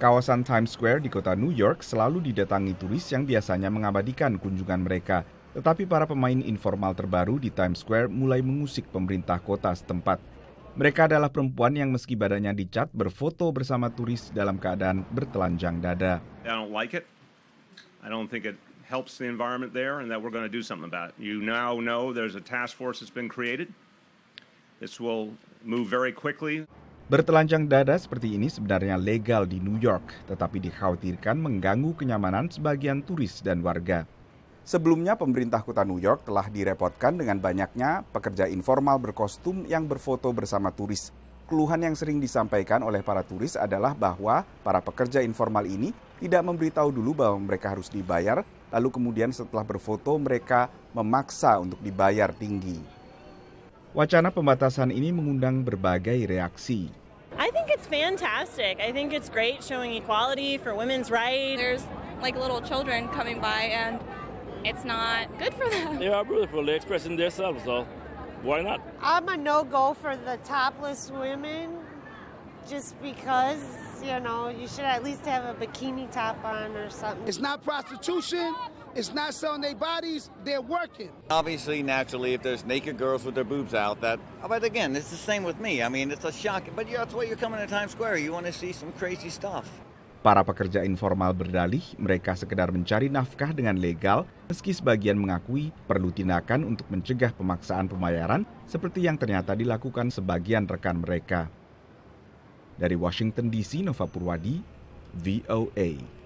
Kawasan Times Square di kota New York selalu didatangi turis yang biasanya mengabadikan kunjungan mereka. Tetapi para pemain informal terbaru di Times Square mulai mengusik pemerintah kota setempat. Mereka adalah perempuan yang meski badannya dicat berfoto bersama turis dalam keadaan bertelanjang dada. I don't like it. I don't think it helps the environment there and that we're going to do something about it. You now know there's a task force that's been created. This will move very quickly. Bertelanjang dada seperti ini sebenarnya legal di New York, tetapi dikhawatirkan mengganggu kenyamanan sebagian turis dan warga. Sebelumnya, pemerintah kota New York telah direpotkan dengan banyaknya pekerja informal berkostum yang berfoto bersama turis. Keluhan yang sering disampaikan oleh para turis adalah bahwa para pekerja informal ini tidak memberitahu dulu bahwa mereka harus dibayar, lalu kemudian setelah berfoto mereka memaksa untuk dibayar tinggi. Wacana pembatasan ini mengundang berbagai reaksi. it's fantastic. I think it's great showing equality for women's rights. There's like little children coming by and it's not good for them. They are beautiful. They're expressing themselves, so why not? I'm a no go for the topless women just because, you know, you should at least have a bikini top on or something. It's not prostitution. It's not selling their bodies. They're working. Obviously, naturally, if there's naked girls with their boobs out, that. But again, it's the same with me. I mean, it's a shock. But yeah, that's why you're coming to Times Square. You want to see some crazy stuff. Para pekerja informal berdalih, mereka sekedar mencari nafkah dengan legal, meski sebagian mengakui perlu tindakan untuk mencegah pemaksaan pembayaran seperti yang ternyata dilakukan sebagian rekan mereka. Dari Washington DC, Nova Purwadi, VOA.